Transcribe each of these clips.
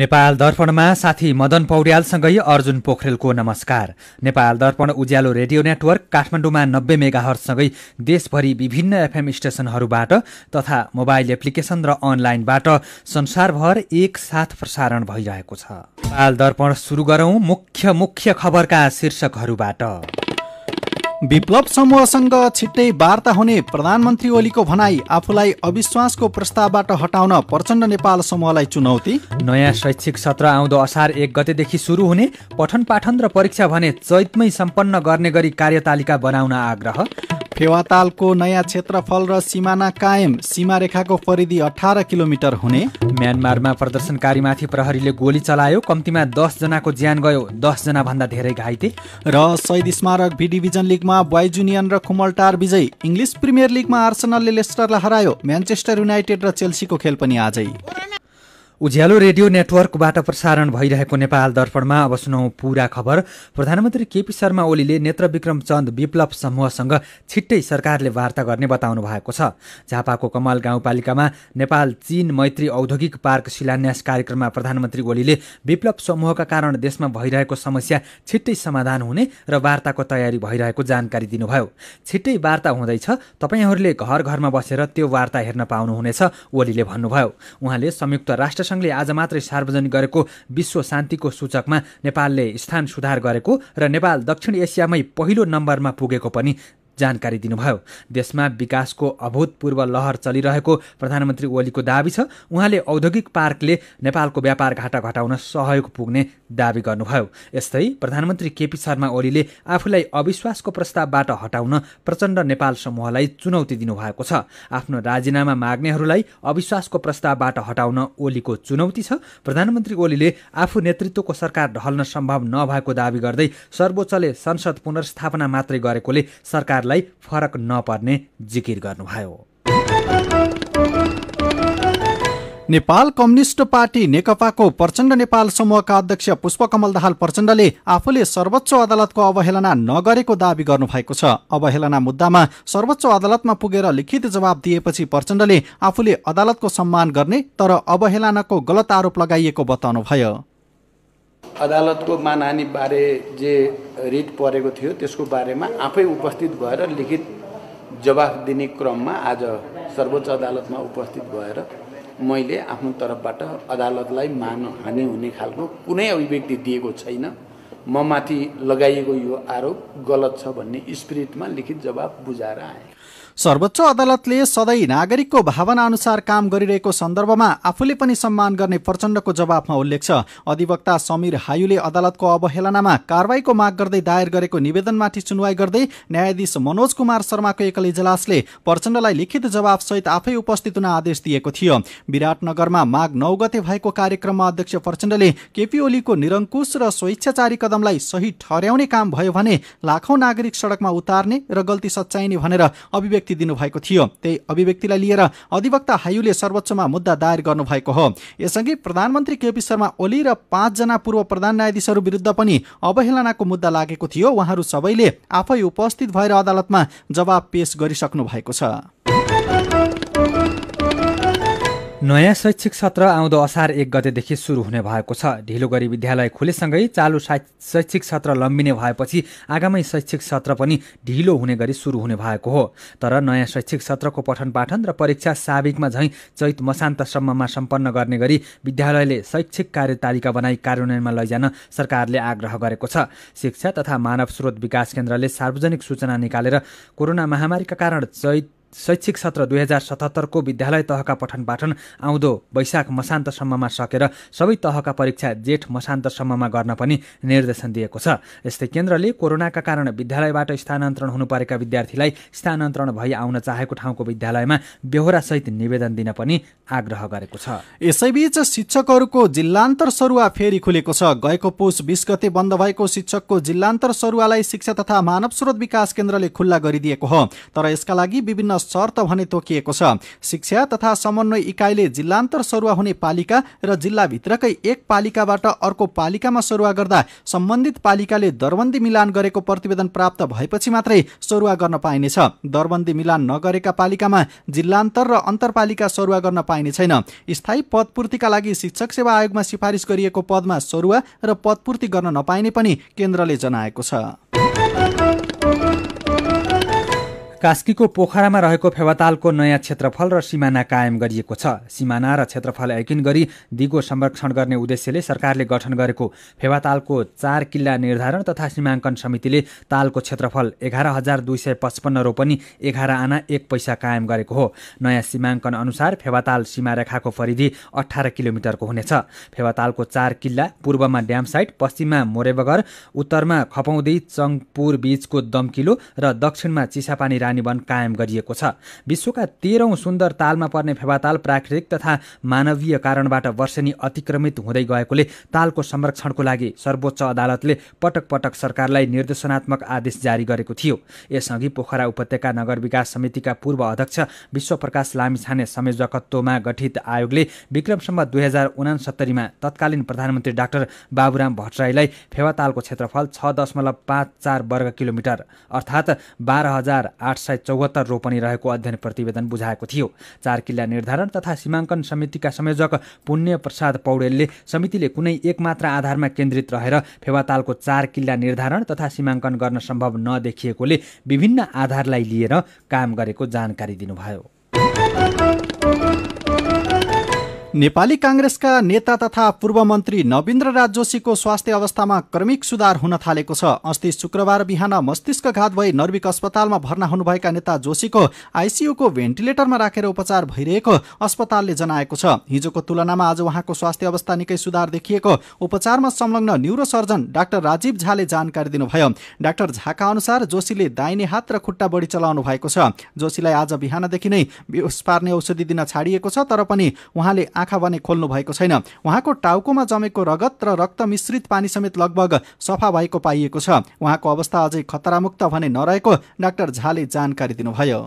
नेपाल दर्पणमा साथी मदन पौड्यालसँगै अर्जुन पोखरेलको नमस्कार नेपाल दर्पण उज्यालो रेडियो नेटवर्क काठमाडौँमा नब्बे मेगाहरूसँगै देशभरि विभिन्न एफएम स्टेशनहरूबाट तथा मोबाइल एप्लिकेशन र अनलाइनबाट संसारभर एकसाथ प्रसारण भइरहेको छ नेपाल दर्पण सुरु गरौं मुख्य मुख्य खबरका शीर्षकहरूबाट विप्लव समूहसँग छिट्टै वार्ता हुने प्रधानमन्त्री ओलीको भनाई आफूलाई अविश्वासको प्रस्तावबाट हटाउन प्रचण्ड नेपाल समूहलाई चुनौती नयाँ शैक्षिक सत्र आउँदो असार एक गतेदेखि सुरु हुने पठन पाठन र परीक्षा भने चैतमै सम्पन्न गर्ने गरी कार्यतालिका बनाउन आग्रह फेवातालको नयाँ क्षेत्रफल र सिमाना कायम सीमा रेखाको परिधि अठार किलोमिटर हुने म्यानमारमा प्रदर्शनकारीमाथि प्रहरीले गोली चलायो कम्तीमा दसजनाको ज्यान गयो भन्दा धेरै घाइते र शहीद स्मारक भी डिभिजन लिगमा बोइज युनियन र कुमलटार विजयी इङ्ग्लिस प्रिमियर लिगमा आर्सनलले लेस्टरलाई हरायो म्यान्चेस्टर युनाइटेड र चेल्सीको खेल पनि आजै उज्यालो रेडियो नेटवर्कबाट प्रसारण भइरहेको नेपाल दर्पणमा अब सुनौ पूरा खबर प्रधानमन्त्री केपी शर्मा ओलीले नेत्र विक्रम चन्द विप्लव समूहसँग छिट्टै सरकारले वार्ता गर्ने बताउनु भएको छ झापाको कमल गाउँपालिकामा नेपाल चीन मैत्री औद्योगिक पार्क शिलान्यास कार्यक्रममा प्रधानमन्त्री ओलीले विप्लव समूहका कारण देशमा भइरहेको समस्या छिट्टै समाधान हुने र वार्ताको तयारी भइरहेको जानकारी दिनुभयो छिट्टै वार्ता हुँदैछ तपाईँहरूले घर घरमा बसेर त्यो वार्ता हेर्न पाउनुहुनेछ ओलीले भन्नुभयो उहाँले संयुक्त राष्ट्र राष्ट्रसङ्घले आज मात्रै सार्वजनिक गरेको विश्व शान्तिको सूचकमा नेपालले स्थान सुधार गरेको र नेपाल दक्षिण एसियामै पहिलो नम्बरमा पुगेको पनि जानकारी दिनुभयो देशमा विकासको अभूतपूर्व लहर चलिरहेको प्रधानमन्त्री ओलीको दावी छ उहाँले औद्योगिक पार्कले नेपालको व्यापार घाटा घटाउन सहयोग पुग्ने दावी गर्नुभयो यस्तै प्रधानमन्त्री केपी शर्मा ओलीले आफूलाई अविश्वासको प्रस्तावबाट हटाउन प्रचण्ड नेपाल समूहलाई चुनौती दिनुभएको छ आफ्नो राजीनामा माग्नेहरूलाई अविश्वासको प्रस्तावबाट हटाउन ओलीको चुनौती छ प्रधानमन्त्री ओलीले आफू नेतृत्वको सरकार ढल्न सम्भव नभएको दावी गर्दै सर्वोच्चले संसद पुनर्स्थापना मात्रै गरेकोले सरकार सरकारलाई फरक नपर्ने जिकिर गर्नुभयो नेपाल कम्युनिष्ट पार्टी नेकपाको प्रचण्ड नेपाल समूहका अध्यक्ष पुष्पकमल दाहाल प्रचण्डले आफूले सर्वोच्च अदालतको अवहेलना नगरेको दावी गर्नुभएको छ अवहेलना मुद्दामा सर्वोच्च अदालतमा पुगेर लिखित जवाब दिएपछि प्रचण्डले आफूले अदालतको सम्मान गर्ने तर अवहेलनाको गलत आरोप लगाइएको बताउनुभयो अदालतको मानहानि बारे जे रिट परेको थियो त्यसको बारेमा आफै उपस्थित भएर लिखित जवाफ दिने क्रममा आज सर्वोच्च अदालतमा उपस्थित भएर मैले आफ्नो तर्फबाट अदालतलाई मानहानि हुने खालको कुनै अभिव्यक्ति दिएको छैन म माथि लगाइएको यो आरोप गलत छ भन्ने स्पिरिटमा लिखित जवाब बुझाएर आएँ सर्वोच्च अदालतले सधैँ नागरिकको भावना अनुसार काम गरिरहेको सन्दर्भमा आफूले पनि सम्मान गर्ने प्रचण्डको जवाफमा उल्लेख छ अधिवक्ता समीर हायुले अदालतको अवहेलनामा कारवाहीको माग गर्दै दायर गरेको निवेदनमाथि सुनवाई गर्दै न्यायाधीश मनोज कुमार शर्माको एकल इजलासले प्रचण्डलाई लिखित जवाफसहित आफै उपस्थित हुन आदेश दिएको थियो विराटनगरमा माघ नौ गते भएको कार्यक्रममा अध्यक्ष प्रचण्डले केपी ओलीको निरङ्कुश र स्वेच्छाचारी कदमलाई सही ठहर्याउने काम भयो भने लाखौं नागरिक सडकमा उतार्ने र गल्ती सच्चाइने भनेर अभिव्यक्ति अभिव्यक्ति दिनुभएको थियो त्यही अभिव्यक्तिलाई लिएर अधिवक्ता हायुले सर्वोच्चमा मुद्दा दायर गर्नुभएको हो यसअघि प्रधानमन्त्री केपी शर्मा ओली र पाँचजना पूर्व प्रधान न्यायाधीशहरू विरुद्ध पनि अवहेलनाको मुद्दा लागेको थियो उहाँहरू सबैले आफै उपस्थित भएर अदालतमा जवाब पेश गरिसक्नु भएको छ नयाँ शैक्षिक सत्र आउँदो असार एक गतेदेखि सुरु हुने भएको छ ढिलो गरी विद्यालय खुलेसँगै चालु शैक्षिक सत्र लम्बिने भएपछि आगामी शैक्षिक सत्र पनि ढिलो हुने गरी सुरु हुने भएको हो तर नयाँ शैक्षिक सत्रको पठन पाठन र परीक्षा साविकमा झैँ चैत मसान्तसम्ममा सम्पन्न गर्ने गरी विद्यालयले शैक्षिक कार्यतालिका बनाई कार्यान्वयनमा लैजान सरकारले आग्रह गरेको छ शिक्षा तथा मानव स्रोत विकास केन्द्रले सार्वजनिक सूचना निकालेर कोरोना महामारीका कारण चैत शैक्षिक सत्र दुई हजार सतहत्तरको विद्यालय तहका पठन पाठन आउँदो वैशाख मसान्तसम्ममा सकेर सबै तहका परीक्षा जेठ मसान्तसम्ममा गर्न पनि निर्देशन दिएको छ यस्तै केन्द्रले कोरोनाका कारण विद्यालयबाट स्थानान्तरण हुनु परेका विद्यार्थीलाई स्थानान्तरण भई आउन चाहेको ठाउँको विद्यालयमा बेहोरासहित निवेदन दिन पनि आग्रह गरेको छ यसैबीच शिक्षकहरूको जिल्लान्तर सरुवा फेरि खुलेको छ गएको पुष बिस गते बन्द भएको शिक्षकको जिल्लान्तर सरुवालाई शिक्षा तथा मानव स्रोत विकास केन्द्रले खुल्ला गरिदिएको हो तर यसका लागि विभिन्न शर्त भने तोकिएको छ शिक्षा तथा समन्वय इकाइले जिल्लान्तर सरुवा हुने पालिका र जिल्लाभित्रकै एक पालिकाबाट अर्को पालिकामा सरुवा गर्दा सम्बन्धित पालिकाले दरबन्दी मिलान गरेको प्रतिवेदन प्राप्त भएपछि मात्रै सरुवा गर्न पाइनेछ दरबन्दी मिलान नगरेका पालिकामा जिल्लान्तर र अन्तरपालिका सरुवा गर्न पाइने छैन स्थायी पदपूर्तिका लागि शिक्षक सेवा आयोगमा सिफारिस गरिएको पदमा सरुवा र पदपूर्ति गर्न नपाइने पनि केन्द्रले जनाएको छ कास्कीको पोखरामा रहेको फेवातालको नयाँ क्षेत्रफल र सिमाना कायम गरिएको छ सिमाना र क्षेत्रफल ऐकिन गरी दिगो संरक्षण गर्ने उद्देश्यले सरकारले गठन गरेको फेवातालको चार किल्ला निर्धारण तथा सीमाङ्कन समितिले तालको क्षेत्रफल एघार हजार दुई सय पचपन्न रोपनी एघार आना एक पैसा कायम गरेको हो नयाँ सीमाङ्कन अनुसार फेवाताल सीमा रेखाको परिधि अठार किलोमिटरको हुनेछ फेवातालको चार किल्ला पूर्वमा ड्याम साइट पश्चिममा मोरेबगर उत्तरमा खपौँदी चङपुर बीचको दमकिलो र दक्षिणमा चिसापानी वन कायम गरिएको छ विश्वका तेह्रौँ सुन्दर तालमा पर्ने फेवाताल प्राकृतिक तथा मानवीय कारणबाट वर्षेनी अतिक्रमित हुँदै गएकोले तालको संरक्षणको लागि सर्वोच्च अदालतले पटक पटक सरकारलाई निर्देशनात्मक आदेश जारी गरेको थियो यसअघि पोखरा उपत्यका नगर विकास समितिका पूर्व अध्यक्ष विश्वप्रकाश लामिछाने संयोजकत्वमा गठित आयोगले विक्रमसम्म दुई हजार उनासत्तरीमा तत्कालीन प्रधानमन्त्री डाक्टर बाबुराम भट्टराईलाई फेवातालको क्षेत्रफल छ दशमलव पाँच चार वर्ग किलोमिटर अर्थात् बाह्र हजार सय चौहत्तर रोपनी रहेको अध्ययन प्रतिवेदन बुझाएको थियो चार किल्ला निर्धारण तथा सीमाङ्कन समितिका संयोजक पुण्य प्रसाद पौडेलले समितिले कुनै एकमात्र आधारमा केन्द्रित रहेर फेवातालको चार किल्ला निर्धारण तथा सीमाङ्कन गर्न सम्भव नदेखिएकोले विभिन्न आधारलाई लिएर काम गरेको जानकारी दिनुभयो नेपाली काङ्ग्रेसका नेता तथा पूर्व मन्त्री नवीन्द्र राज जोशीको स्वास्थ्य अवस्थामा क्रमिक सुधार हुन थालेको छ अस्ति शुक्रबार बिहान मस्तिष्कघात भई नर्विक अस्पतालमा भर्ना हुनुभएका नेता जोशीको आइसियूको भेन्टिलेटरमा राखेर उपचार भइरहेको अस्पतालले जनाएको छ हिजोको तुलनामा आज उहाँको स्वास्थ्य अवस्था निकै सुधार देखिएको उपचारमा संलग्न न्युरोसर्जन डाक्टर राजीव झाले जानकारी दिनुभयो डाक्टर झाका अनुसार जोशीले दाहिने हात र खुट्टा बढी चलाउनु भएको छ जोशीलाई आज बिहानदेखि नै बेहोस पार्ने औषधि दिन छाडिएको छ तर पनि उहाँले आँखा भने खोल्नु भएको छैन उहाँको टाउकोमा जमेको रगत र रक्त मिश्रित पानी समेत लगभग सफा भएको पाइएको छ उहाँको अवस्था अझै खतरामुक्त भने नरहेको डाक्टर झाले जानकारी दिनुभयो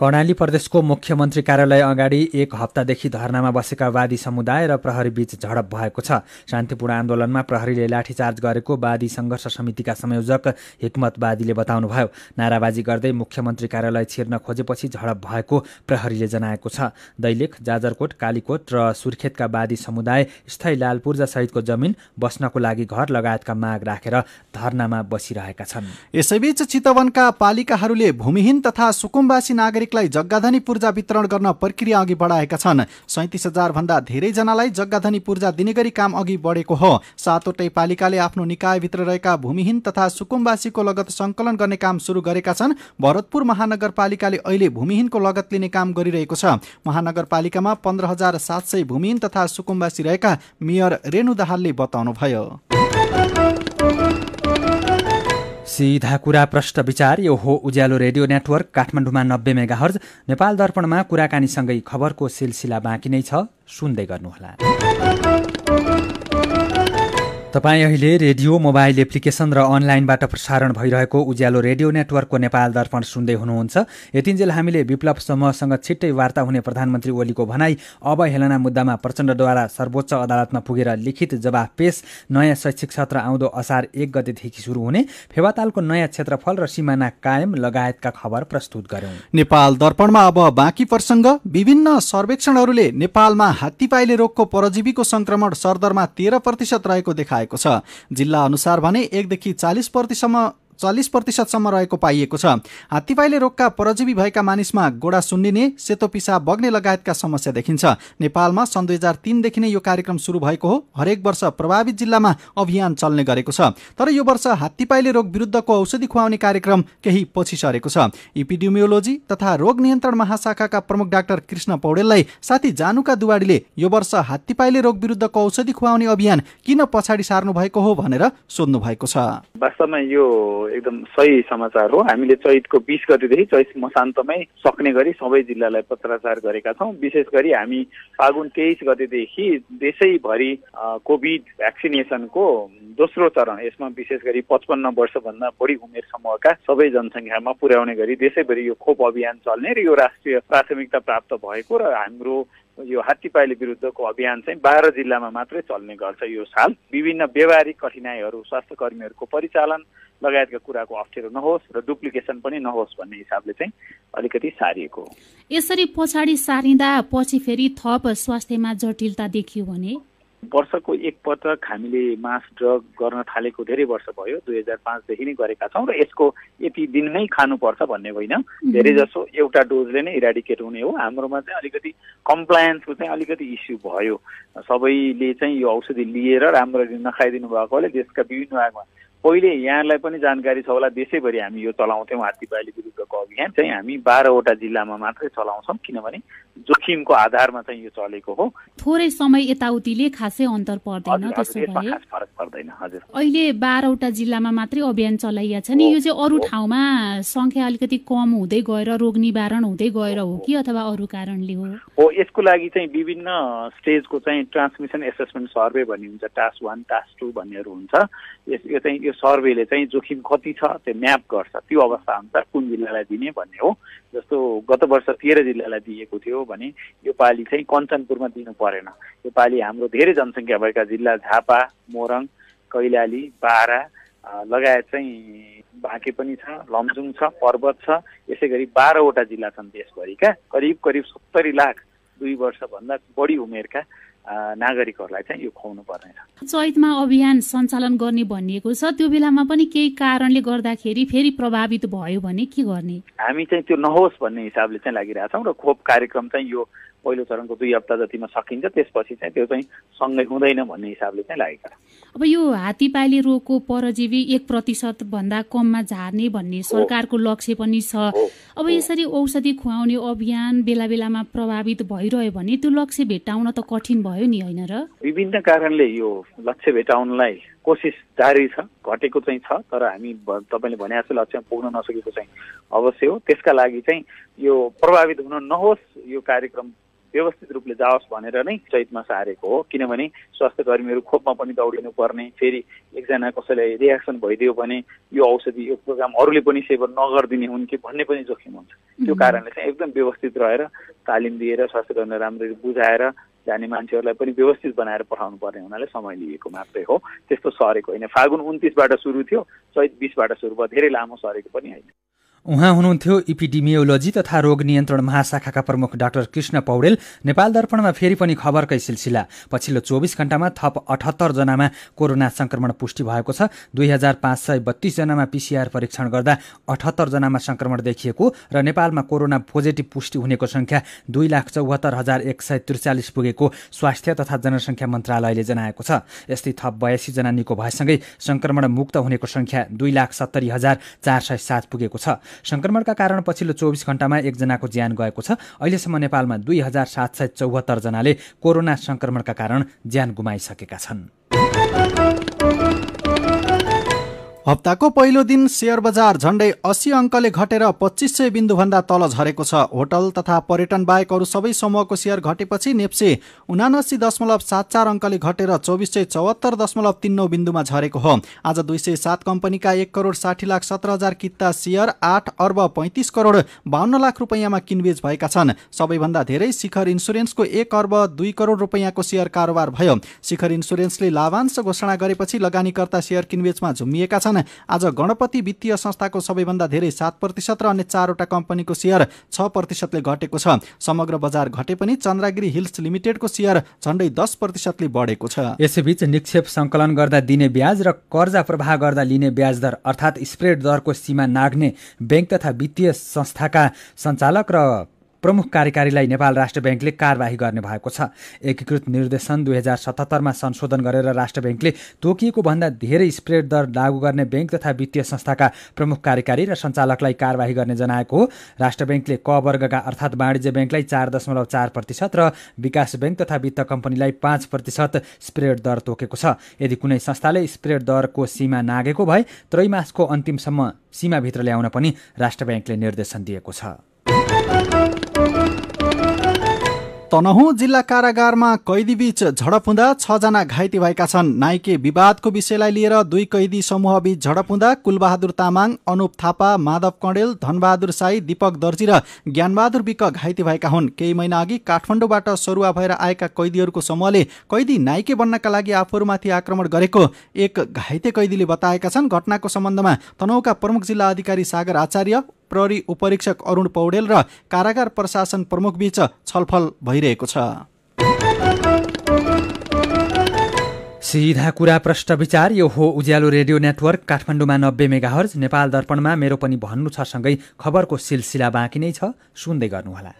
कर्णाली प्रदेशको मुख्यमन्त्री कार्यालय अगाडि एक हप्तादेखि धरनामा बसेका वादी समुदाय र प्रहरीबीच झडप भएको छ शान्तिपूर्ण आन्दोलनमा प्रहरीले लाठीचार्ज गरेको वादी सङ्घर्ष समितिका संयोजक हिक्मत वादीले बताउनुभयो नाराबाजी गर्दै मुख्यमन्त्री कार्यालय छिर्न खोजेपछि झडप भएको प्रहरीले जनाएको छ दैलेख जाजरकोट कालीकोट र सुर्खेतका वादी समुदाय स्थायी लाल सहितको जमिन बस्नको लागि घर लगायतका माग राखेर धरनामा बसिरहेका छन् यसैबीच चितवनका पालिकाहरूले भूमिहीन तथा सुकुम्बासी नागरिक लाई जग्गाधनी पूर्जा वितरण गर्न प्रक्रिया अघि बढाएका छन् सैतिस हजारभन्दा धेरैजनालाई जग्गाधनी पूर्जा दिने गरी काम अघि बढेको हो सातवटै पालिकाले आफ्नो निकायभित्र रहेका भूमिहीन तथा सुकुम्बासीको लगत सङ्कलन गर्ने काम सुरु गरेका छन् भरतपुर महानगरपालिकाले अहिले भूमिहीनको लगत लिने काम गरिरहेको छ महानगरपालिकामा पन्ध्र हजार सात सय भूमिहीन तथा सुकुम्बासी रहेका मेयर रेणु दाहालले बताउनुभयो सिधा कुरा प्रष्ट विचार यो हो उज्यालो रेडियो नेटवर्क काठमाडौँमा नब्बे मेगा हर्ज नेपाल दर्पणमा कुराकानीसँगै खबरको सिलसिला बाँकी नै छ सुन्दै गर्नुहोला तपाईँ अहिले रेडियो मोबाइल एप्लिकेसन र अनलाइनबाट प्रसारण भइरहेको उज्यालो रेडियो नेटवर्कको नेपाल दर्पण सुन्दै हुनुहुन्छ यतिन्जेल हामीले विप्लव समूहसँग छिट्टै वार्ता हुने प्रधानमन्त्री ओलीको भनाई अब हेलना मुद्दामा प्रचण्डद्वारा सर्वोच्च अदालतमा पुगेर लिखित जवाफ पेश नयाँ शैक्षिक सत्र आउँदो असार एक गतेदेखि सुरु हुने फेवातालको नयाँ क्षेत्रफल र सिमाना कायम लगायतका खबर प्रस्तुत गर्यौं नेपाल दर्पणमा अब बाँकी प्रसङ्ग विभिन्न सर्वेक्षणहरूले नेपालमा हात्ती पाइले रोगको परजीवीको संक्रमण सरदरमा तेह्र प्रतिशत रहेको देखा आएको छ जिल्ला अनुसार भने एकदेखि चालिस प्रतिसम्म चालिस प्रतिशतसम्म रहेको पाइएको छ हात्तीपाइले रोगका परजीवी भएका मानिसमा गोडा सुन्निने सेतो पिसा बग्ने लगायतका समस्या देखिन्छ नेपालमा सन् दुई हजार तिनदेखि नै यो कार्यक्रम सुरु भएको हो हरेक वर्ष प्रभावित जिल्लामा अभियान चल्ने गरेको छ तर यो वर्ष हात्तीपाइले रोग विरुद्धको औषधि खुवाउने कार्यक्रम केही पछि सरेको छ इपिडिमियोलोजी तथा रोग नियन्त्रण महाशाखाका प्रमुख डाक्टर कृष्ण पौडेललाई साथी जानुका दुवाडीले यो वर्ष हात्तीपाइले रोग विरुद्धको औषधि खुवाउने अभियान किन पछाडि सार्नु भएको हो भनेर सोध्नु भएको छ वास्तवमा यो एकदम सही समाचार हो हामीले चैतको बिस गतिदेखि चैत मसान्तमै सक्ने गरी सबै जिल्लालाई पत्राचार गरेका छौँ विशेष गरी हामी फागुन तेइस गतिदेखि देशैभरि कोभिड भ्याक्सिनेसनको दोस्रो चरण यसमा विशेष गरी पचपन्न वर्षभन्दा बढी उमेर समूहका सबै जनसङ्ख्यामा पुर्याउने गरी देशैभरि यो खोप अभियान चल्ने र यो राष्ट्रिय प्राथमिकता प्राप्त भएको र हाम्रो यो हात्तीपाइले विरुद्धको अभियान चाहिँ बाह्र जिल्लामा मात्रै चल्ने गर्छ यो साल विभिन्न व्यवहारिक कठिनाइहरू स्वास्थ्य कर्मीहरूको परिचालन लगायतका कुराको अप्ठ्यारो नहोस् र डुप्लिकेसन पनि नहोस् भन्ने हिसाबले चाहिँ अलिकति सारिएको यसरी पछाडि सारिँदा पछि फेरि थप स्वास्थ्यमा जटिलता देखियो भने वर्षको एकपटक हामीले मास ड्रग गर्न थालेको धेरै वर्ष भयो दुई हजार पाँचदेखि नै गरेका छौँ र यसको यति दिनमै खानुपर्छ भन्ने होइन धेरै जसो एउटा डोजले नै इराडिकेट हुने हो हाम्रोमा चाहिँ अलिकति कम्प्लायन्सको चाहिँ अलिकति इस्यु भयो सबैले चाहिँ यो औषधि लिएर राम्ररी नखाइदिनु भएकोले देशका विभिन्न भागमा पहिले यहाँलाई पनि जानकारी छ होला देशैभरि हामी यो चलाउँथ्यौँ हात्ती बाली विरुद्धको अभियान चाहिँ हामी बाह्रवटा जिल्लामा मात्रै चलाउँछौँ किनभने जोखिमको आधारमा चाहिँ यो चलेको हो थोरै समय यताउतिले खासै अन्तर पर्दैन अहिले बाह्रवटा जिल्लामा मात्रै अभियान चलाइया छ नि यो चाहिँ अरू ठाउँमा संख्या अलिकति कम हुँदै गएर रोग निवारण हुँदै गएर हो कि अथवा अरू कारणले हो हो यसको लागि चाहिँ विभिन्न स्टेजको चाहिँ ट्रान्समिसन एसेसमेन्ट सर्भे भन्ने हुन्छ टास्क वान टास्क टू भन्नेहरू हुन्छ यो चाहिँ यो सर्भेले चाहिँ जोखिम कति छ त्यो म्याप गर्छ त्यो अवस्था अनुसार कुन जिल्लालाई दिने भन्ने हो जस्तो गत वर्ष तेह्र जिल्लालाई दिएको थियो भने यो पालि चाहिँ कञ्चनपुरमा दिनु परेन यो पालि हाम्रो धेरै जनसङ्ख्या भएका जिल्ला झापा मोरङ कैलाली बारा लगायत चाहिँ बाँके पनि छ लमजुङ छ पर्वत छ यसै गरी बाह्रवटा जिल्ला छन् देशभरिका करिब करिब सत्तरी लाख दुई वर्षभन्दा बढी उमेरका नागरिकहरूलाई चाहिँ यो खुवाउनु पर्दैन चैतमा अभियान सञ्चालन गर्ने भनिएको छ त्यो बेलामा पनि केही कारणले गर्दाखेरि फेरि प्रभावित भयो भने के गर्ने हामी चाहिँ त्यो नहोस् भन्ने हिसाबले चाहिँ लागिरहेछौँ र खोप कार्यक्रम चाहिँ यो पहिलो चरणको दुई हप्ता जतिमा सकिन्छ त्यसपछि चाहिँ त्यो चाहिँ सँगै हुँदैन भन्ने हिसाबले चाहिँ लागेको अब यो हात्तीपाले रोगको परजीवी एक प्रतिशत भन्दा कममा झार्ने भन्ने सरकारको लक्ष्य पनि छ अब यसरी औषधि खुवाउने अभियान बेला बेलामा प्रभावित भइरह्यो भने त्यो लक्ष्य भेटाउन त कठिन भयो नि होइन र विभिन्न कारणले यो लक्ष्य भेटाउनलाई कोसिस जारी छ घटेको चाहिँ छ तर हामी तपाईँले भने जस्तो लक्ष्यमा पुग्न नसकेको चाहिँ अवश्य हो त्यसका लागि चाहिँ यो प्रभावित हुन नहोस् यो कार्यक्रम व्यवस्थित रूपले जाओस् भनेर नै चैतमा सारेको हो किनभने स्वास्थ्य कर्मीहरू खोपमा पनि दौडिनु पर्ने फेरि एकजना कसैलाई रियाक्सन भइदियो भने यो औषधि यो प्रोग्राम अरूले पनि सेवन नगरिदिने हुन् कि भन्ने पनि जोखिम हुन्छ त्यो कारणले चाहिँ एकदम व्यवस्थित रहेर तालिम दिएर स्वास्थ्य कर्मीलाई राम्ररी बुझाएर जाने मान्छेहरूलाई पनि व्यवस्थित बनाएर पठाउनु पर्ने हुनाले समय लिएको मात्रै हो त्यस्तो सरेको होइन फागुन उन्तिसबाट सुरु थियो चैत बिसबाट सुरु भयो धेरै लामो सरेको पनि होइन उहाँ हुनुहुन्थ्यो इपिडिमियोलोजी तथा रोग नियन्त्रण महाशाखाका प्रमुख डाक्टर कृष्ण पौडेल नेपाल दर्पणमा फेरि पनि खबरकै सिलसिला पछिल्लो चौबिस घण्टामा थप अठहत्तर जनामा कोरोना संक्रमण पुष्टि भएको छ दुई हजार पाँच सय बत्तीसजनामा पिसिआर परीक्षण गर्दा अठहत्तर जनामा संक्रमण देखिएको र नेपालमा कोरोना पोजिटिभ पुष्टि हुनेको संख्या दुई लाख चौहत्तर हजार एक सय त्रिचालिस पुगेको स्वास्थ्य तथा जनसङ्ख्या मन्त्रालयले जनाएको छ यस्तै थप जना निको भएसँगै संक्रमण मुक्त हुनेको संख्या दुई लाख सत्तरी हजार चार सय सात पुगेको छ सङ्क्रमणका कारण पछिल्लो चौबिस घण्टामा एकजनाको ज्यान गएको छ अहिलेसम्म नेपालमा दुई हजार सात सय जनाले कोरोना सङ्क्रमणका कारण ज्यान गुमाइसकेका छन् हप्ताको पहिलो दिन सेयर बजार झण्डै अस्सी अङ्कले घटेर पच्चिस सय बिन्दुभन्दा तल झरेको छ होटल तथा पर्यटन बाहेक अरू सबै समूहको सेयर घटेपछि नेप्से उनासी दशमलव सात चार अङ्कले घटेर चौबिस सय चौहत्तर दशमलव तिन नौ बिन्दुमा झरेको हो आज दुई सय सात कम्पनीका एक करोड साठी लाख सत्र हजार कित्ता सेयर आठ अर्ब पैँतिस करोड बाहन्न लाख रुपियाँमा किनबेच भएका छन् सबैभन्दा धेरै शिखर इन्सुरेन्सको एक अर्ब दुई करोड रुपियाँको सेयर कारोबार भयो शिखर इन्सुरेन्सले लाभांश घोषणा गरेपछि लगानीकर्ता सेयर किनबेचमा झुमिएका छन् आज गणपति वित्तीय संस्थाको सबैभन्दा धेरै सात प्रतिशत र अन्य चारवटा कम्पनीको सेयर छ प्रतिशतले घटेको छ समग्र बजार घटे पनि चन्द्रगिरी हिल्स लिमिटेडको सेयर झण्डै दस प्रतिशतले बढेको छ यसैबीच निक्षेप सङ्कलन गर्दा दिने ब्याज र कर्जा प्रवाह गर्दा लिने ब्याज दर अर्थात् स्प्रेड दरको सीमा नाग्ने ब्याङ्क तथा वित्तीय संस्थाका सञ्चालक र प्रमुख कार्यकारीलाई नेपाल राष्ट्र ब्याङ्कले कारवाही गर्ने भएको छ एकीकृत निर्देशन दुई हजार सतहत्तरमा संशोधन गरेर राष्ट्र ब्याङ्कले तोकिएको भन्दा धेरै स्प्रेड दर लागू गर्ने ब्याङ्क तथा वित्तीय संस्थाका प्रमुख कार्यकारी र सञ्चालकलाई कारवाही गर्ने जनाएको हो राष्ट्र ब्याङ्कले क वर्गका अर्थात् वाणिज्य ब्याङ्कलाई चार दशमलव चार प्रतिशत र विकास ब्याङ्क तथा वित्त कम्पनीलाई पाँच प्रतिशत स्प्रेड दर तोकेको छ यदि कुनै संस्थाले स्प्रेड दरको सीमा नागेको भए त्रैमासको अन्तिमसम्म सीमाभित्र ल्याउन पनि राष्ट्र ब्याङ्कले निर्देशन दिएको छ तनहुँ जिल्ला कारागारमा कैदीबीच झडप हुँदा छजना घाइते भएका छन् नाइके विवादको विषयलाई लिएर दुई कैदी समूहबीच झडप हुँदा कुलबहादुर तामाङ अनुप थापा माधव कणेल धनबहादुर साई दीपक दर्जी र ज्ञानबहादुर विक घाइते भएका हुन् केही महिना अघि काठमाडौँबाट सरुवा भएर आएका कैदीहरूको समूहले कैदी नाइके बन्नका लागि आफूहरूमाथि आक्रमण गरेको एक घाइते कैदीले बताएका छन् घटनाको सम्बन्धमा तनहुँका प्रमुख जिल्ला अधिकारी सागर आचार्य प्रहरी उपरीक्षक अरूण पौडेल र कारागार प्रशासन प्रमुख बीच छलफल भइरहेको छ सिधा कुरा प्रष्ट विचार यो हो उज्यालो रेडियो नेटवर्क काठमाडौँमा नब्बे मेगाहर्ज नेपाल दर्पणमा मेरो पनि भन्नु छ सँगै खबरको सिलसिला बाँकी नै छ सुन्दै गर्नुहोला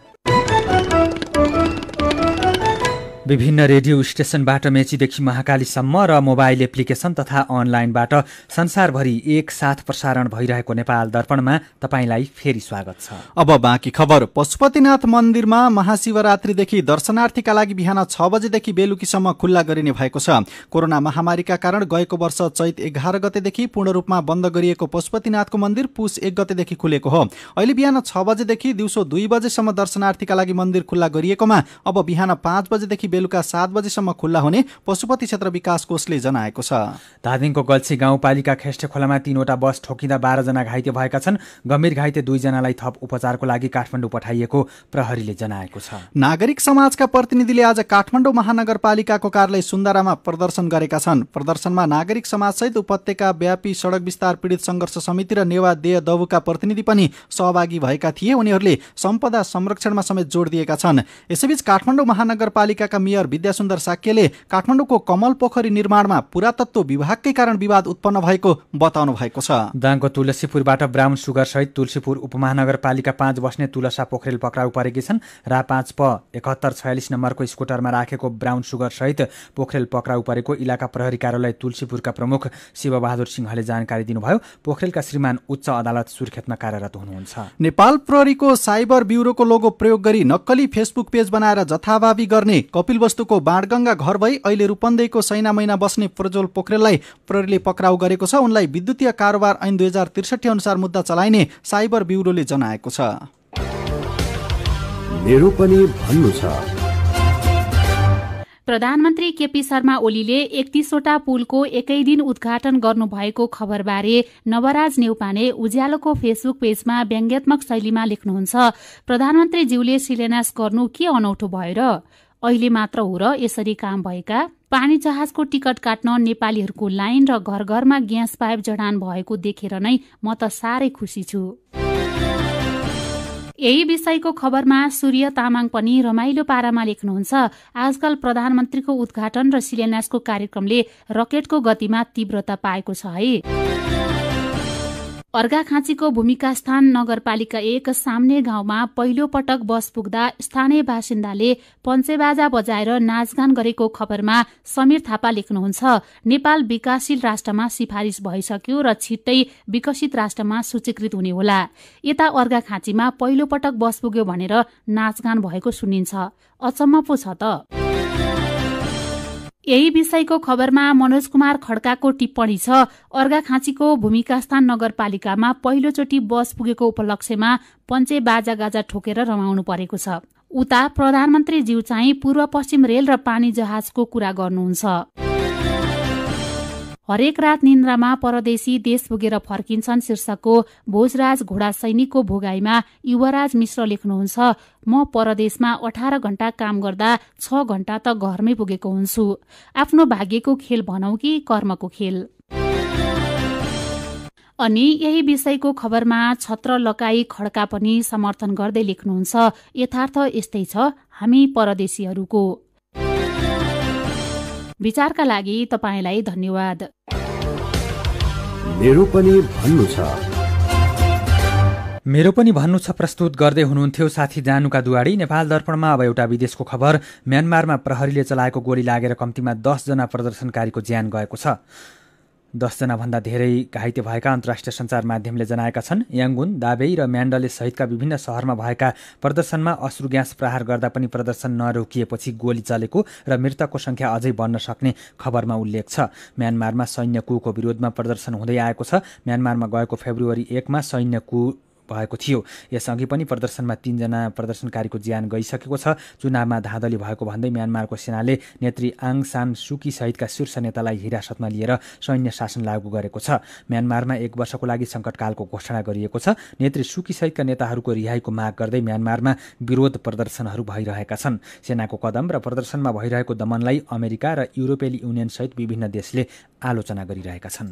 विभिन्न रेडियो स्टेशनबाट मेचीदेखि महाकालीसम्म र मोबाइल एप्लिकेसन तथा अनलाइनबाट संसारभरि एकसाथ प्रसारण भइरहेको नेपाल दर्पणमा तपाईँलाई फेरि स्वागत छ अब बाँकी खबर पशुपतिनाथ मन्दिरमा महाशिवरात्रीदेखि दर्शनार्थीका लागि बिहान छ बजेदेखि बेलुकीसम्म खुल्ला गरिने भएको छ कोरोना महामारीका कारण गएको वर्ष चैत एघार गतेदेखि पूर्ण रूपमा बन्द गरिएको पशुपतिनाथको मन्दिर पुस एक गतेदेखि खुलेको हो अहिले बिहान छ बजेदेखि दिउँसो दुई बजेसम्म दर्शनार्थीका लागि मन्दिर खुल्ला गरिएकोमा अब बिहान पाँच बजेदेखि बेलुका सात बजेसम्म खुल्ला हुने पशुपति क्षेत्र विकास कोषले जनाएको छ धादिङको गल्छी गाउँपालिका खेस्टे खोलामा तीनवटा बस ठोकिँदा बाह्रजना घाइते भएका छन् गम्भीर घाइते दुईजनालाई थप उपचारको लागि काठमाडौँ पठाइएको प्रहरीले जनाएको छ नागरिक समाजका प्रतिनिधिले आज काठमाडौँ महानगरपालिकाको कार्यालय सुन्दरामा प्रदर्शन गरेका छन् प्रदर्शनमा नागरिक समाजसहित उपत्यका व्यापी सडक विस्तार पीडित सङ्घर्ष समिति र नेवा देय दबुका प्रतिनिधि पनि सहभागी भएका थिए उनीहरूले सम्पदा संरक्षणमा समेत जोड दिएका छन् यसैबीच काठमाडौँ महानगरपालिकाका मेयर विद्यासुन्दर साक्यले काठमाडौँको कमल पोखरी निर्माणमा पुरातत्व विभागकै कारण विवाद उत्पन्न भएको बताउनु भएको छ दाङको तुलसीपुरबाट ब्राउन सुगर सहित तुलसीपुर उपमहानगरपालिका पाँच बस्ने तुलसा पोखरेल पक्राउ परेकी छन् रा पाँच प एकहत्तर छयालिस नम्बरको स्कुटरमा राखेको ब्राउन सुगर सहित पोखरेल पक्राउ परेको इलाका प्रहरी कार्यालय तुलसीपुरका प्रमुख शिवबहादुर सिंहले जानकारी दिनुभयो पोखरेलका श्रीमान उच्च अदालत सुर्खेतमा कार्यरत हुनुहुन्छ नेपाल प्रहरीको साइबर ब्युरोको लोगो प्रयोग गरी नक्कली फेसबुक पेज बनाएर जथाभावी गर्ने कपिल वस्तुको बाणगङ्गा घर भई अहिले रूपन्देहीको सैना महिना बस्ने प्रज्वल पोखरेललाई प्रहरीले पक्राउ गरेको छ उनलाई विद्युतीय कारोबार ऐन दुई हजार त्रिसठी अनुसार मुद्दा चलाइने साइबर ब्युरोले जनाएको छ मेरो भन्नु छ प्रधानमन्त्री केपी शर्मा ओलीले एकतिसवटा पुलको एकै दिन उद्घाटन गर्नुभएको खबरबारे नवराज नेउपाने उज्यालोको फेसबुक पेजमा व्यङ्ग्यात्मक शैलीमा लेख्नुहुन्छ प्रधानमन्त्रीज्यूले शिलान्यास गर्नु के अनौठो भयो र अहिले मात्र हो र यसरी काम भएका पानी जहाजको टिकट काट्न नेपालीहरूको लाइन र घर घरमा ग्यास पाइप जडान भएको देखेर नै म त साह्रै खुसी छु यही विषयको खबरमा सूर्य तामाङ पनि रमाइलो पारामा लेख्नुहुन्छ आजकल प्रधानमन्त्रीको उद्घाटन र शिलान्यासको कार्यक्रमले रकेटको गतिमा तीव्रता पाएको छ है अर्घाखाँचीको भूमिका स्थान नगरपालिका एक साम्ने गाउँमा पहिलो पटक बस पुग्दा स्थानीय बासिन्दाले पञ्चेबाजा बजाएर नाचगान गरेको खबरमा समीर थापा लेख्नुहुन्छ नेपाल विकासशील राष्ट्रमा सिफारिस भइसक्यो र छिट्टै विकसित राष्ट्रमा सूचीकृत हुने होला यता अर्घाखाँचीमा पहिलो पटक बस पुग्यो भनेर नाचगान भएको सुनिन्छ अचम्म पो छ त यही विषयको खबरमा मनोज कुमार खड्काको टिप्पणी छ अर्घाखाँचीको भूमिकास्थान नगरपालिकामा पहिलोचोटि बस पुगेको उपलक्ष्यमा पञ्चे बाजा गाजा ठोकेर रमाउनु परेको छ उता प्रधानमन्त्रीज्यू चाहिँ पूर्व पश्चिम रेल र पानी जहाजको कुरा गर्नुहुन्छ हरेक रात निन्द्रामा परदेशी देश पुगेर फर्किन्छन् शीर्षकको भोजराज घोडा सैनिकको भोगाईमा युवराज मिश्र लेख्नुहुन्छ म परदेशमा अठार घण्टा काम गर्दा छ घण्टा त घरमै पुगेको हुन्छु आफ्नो भाग्यको खेल भनौ कि कर्मको खेल अनि यही विषयको खबरमा छत्र लकाई खड्का पनि समर्थन गर्दै लेख्नुहुन्छ यथार्थ यस्तै छ हामी परदेशीहरूको विचारका लागि तपाईँलाई धन्यवाद मेरो पनि भन्नु छ मेरो पनि भन्नु छ प्रस्तुत गर्दै हुनुहुन्थ्यो साथी जानुका दुवाडी नेपाल दर्पणमा अब एउटा विदेशको खबर म्यानमारमा प्रहरीले चलाएको गोली लागेर कम्तीमा दसजना प्रदर्शनकारीको ज्यान गएको छ दसजनाभन्दा धेरै घाइते भएका अन्तर्राष्ट्रिय सञ्चार माध्यमले जनाएका छन् याङ्गुन दाबेई र म्यान्डले सहितका विभिन्न सहरमा भएका प्रदर्शनमा अश्रु ग्यास प्रहार गर्दा पनि प्रदर्शन नरोकिएपछि गोली चलेको र मृतकको संख्या अझै बढ्न सक्ने खबरमा उल्लेख छ म्यानमारमा सैन्य कुको विरोधमा प्रदर्शन हुँदै आएको छ म्यानमारमा गएको फेब्रुअरी एकमा सैन्य कु भएको थियो यसअघि पनि प्रदर्शनमा तीनजना प्रदर्शनकारीको ज्यान गइसकेको छ चुनावमा धाँधली भएको भन्दै म्यानमारको सेनाले नेत्री आङ सान सुकी सहितका शीर्ष नेतालाई हिरासतमा लिएर सैन्य शासन लागू गरेको छ म्यानमारमा एक वर्षको लागि सङ्कटकालको घोषणा गरिएको छ नेत्री सुकी सहितका नेताहरूको रिहाईको माग गर्दै म्यानमारमा विरोध प्रदर्शनहरू भइरहेका छन् सेनाको कदम र प्रदर्शनमा भइरहेको दमनलाई अमेरिका र युरोपेली युनियनसहित विभिन्न देशले आलोचना गरिरहेका छन्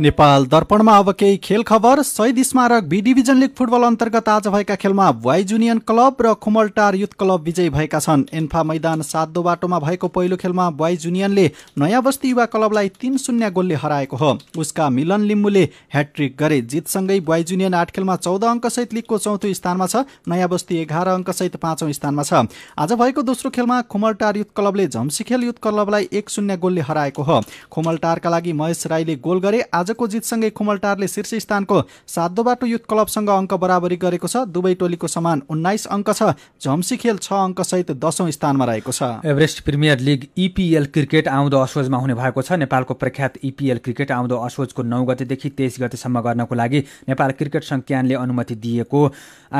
नेपाल दर्पणमा अब केही खेल खबर शहीद Smarak B division league football अन्तर्गत आज भएका खेलमा वाइ युनियन क्लब र खुमलटार युथ क्लब विजयी भएका छन् एन्फा मैदान सातो बाटोमा भएको पहिलो खेलमा वाइ युनियनले नयाँ बस्ती युवा क्लबलाई तिन शून्य गोलले हराएको हो उसका मिलन लिम्बूले ह्याट्रिक गरे जितसँगै वाइ युनियन आठ खेलमा चौध अङ्कसहित लिगको चौथो स्थानमा छ नयाँ बस्ती एघार अङ्कसहित पाँचौँ स्थानमा छ आज भएको दोस्रो खेलमा खुमलटार युथ क्लबले खेल युथ क्लबलाई एक शून्य गोलले हराएको हो खुमलटारका लागि महेश राईले गोल गरे आज आजको जितसँगै खुमलटारले शीर्ष स्थानको सातोबाटो युथ क्लबसँग अङ्क बराबरी गरेको छ दुवै टोलीको समान उन्नाइस अङ्क छ झम्सी खेल छ अङ्कसहित दसौँ स्थानमा रहेको छ Everest premier league EPL cricket आउँदो असोजमा हुने भएको छ नेपालको प्रख्यात इपिएल क्रिकेट आउँदो असोजको नौ गतेदेखि तेइस गतेसम्म गर्नको लागि नेपाल क्रिकेट सङ्घ अनुमति दिएको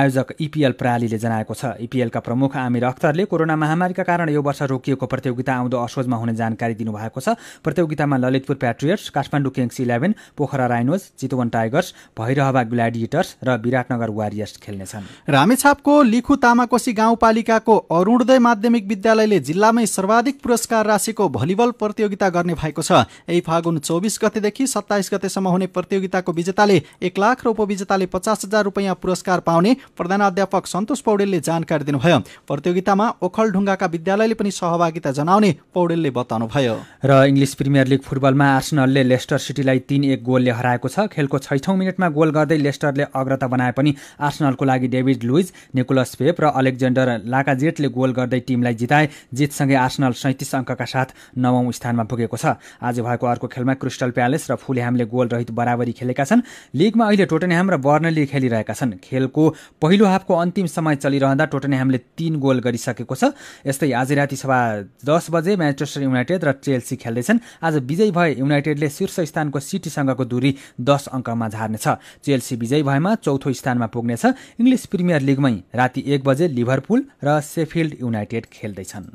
आयोजक इपिएल प्रणालीले जनाएको छ इपिएलका प्रमुख आमिर अख्तरले कोरोना महामारीका कारण यो वर्ष रोकिएको प्रतियोगिता आउँदो असोजमा हुने जानकारी दिनुभएको छ प्रतियोगितामा Lalitpur patriots Kathmandu kings eleven Pokhara rhinos Chitwan tigers Bhairahawa gladiators र विराटनगर वारियर्स खेल्नेछन् रामेछापको लिखु तामाकोशी गाउँपालिकाको अरुणोदय माध्यमिक विद्यालयले जिल्लामै सर्वाधिक पुरस्कार राशिको भलिबल प्रतियोगिता गर्ने भएको छ यही फागुन चौबिस गतेदेखि सत्ताइस गतेसम्म हुने प्रतियोगिताको विजेताले एक लाख र उपविजेताले पचास हजार रुपियाँ पुरस्कार पाउने प्रधानाध्यापक सन्तोष पौडेलले जानकारी दिनुभयो प्रतियोगितामा ओखलढुङ्गाका विद्यालयले पनि सहभागिता जनाउने पौडेलले बताउनुभयो र इङ्ग्लिस प्रिमियर लिग फुटबलमा आर्सनलले लेस्टर सिटीलाई तिन एक गोलले हराएको छ खेलको छैठौँ मिनटमा गोल गर्दै लेस्टरले अग्रता बनाए पनि आर्सनलको लागि डेभिड लुइज निकोलस फेप र अलेक्जेन्डर लाकाजेटले गोल गर्दै टिमलाई जिताए जितसँगै आर्सनल सैँतिस अङ्कका साथ नवौँ स्थानमा पुगेको छ आज भएको अर्को खेलमा क्रिस्टल प्यालेस र फुलह्यामले गोलरहित बराबरी खेलेका छन् लिगमा अहिले टोटनह्याम र बर्नली खेलिरहेका छन् खेलको पहिलो हाफको अन्तिम समय चलिरहँदा टोटनह्यामले तीन गोल गरिसकेको छ यस्तै आज राति सभा दस बजे म्यान्चेस्टर युनाइटेड र चेल्सी खेल्दैछन् आज विजयी भए युनाइटेडले शीर्ष स्थानको सिटी चेल्सीसँगको दूरी दस अङ्कमा झार्नेछ चेल्सी विजय भएमा चौथो स्थानमा पुग्नेछ इङ्ग्लिस प्रिमियर लिगमै राति एक बजे लिभरपुल र सेफिल्ड युनाइटेड खेल्दैछन्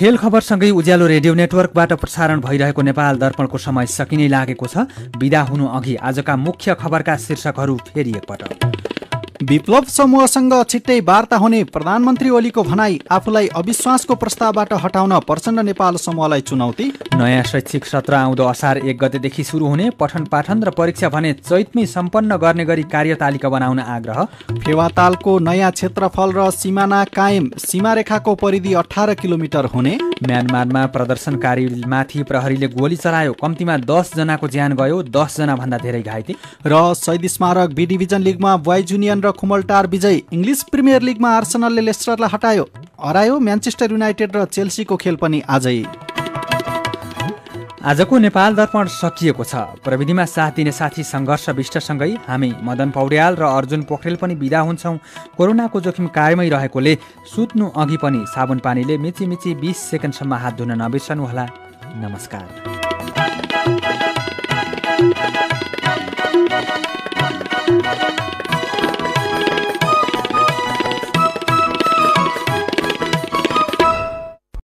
खेल खबरसँगै उज्यालो रेडियो नेटवर्कबाट प्रसारण भइरहेको नेपाल दर्पणको समय सकिने लागेको छ विदा हुनु अघि आजका मुख्य खबरका शीर्षकहरू फेरि एकपटक विप्लव समूहसँग छिट्टै वार्ता हुने प्रधानमन्त्री ओलीको भनाई आफूलाई अविश्वासको प्रस्तावबाट हटाउन प्रचण्ड नेपाल समूहलाई चुनौती नयाँ शैक्षिक सत्र आउँदो असार एक गतेदेखि सुरु हुने पठन पाठन र परीक्षा भने चैतमै सम्पन्न गर्ने गरी कार्यतालिका बनाउन आग्रह फेवातालको नयाँ क्षेत्रफल र सिमाना कायम सीमारेखाको परिधि अठार किलोमिटर हुने म्यानमारमा प्रदर्शनकारीमाथि प्रहरीले गोली चलायो कम्तीमा दसजनाको ज्यान गयो दसजना भन्दा धेरै घाइते र शहीद स्मारक बी डिभिजन लिगमा बोइज युनियन र खुमलटार विजयी इङ्ग्लिस प्रिमियर लिगमा आर्सनलले लेस्टरलाई हटायो हरायो म्यान्चेस्टर युनाइटेड र चेल्सीको खेल पनि आजै आजको नेपाल दर्पण सकिएको छ प्रविधिमा साथ दिने साथी सङ्घर्ष विष्टसँगै हामी मदन पौड्याल र अर्जुन पोखरेल पनि विदा हुन्छौँ कोरोनाको जोखिम कायमै रहेकोले सुत्नु अघि पनि साबुन पानीले मिची मिची बिस सेकेन्डसम्म हात धुन नबिर्सनुहोला नमस्कार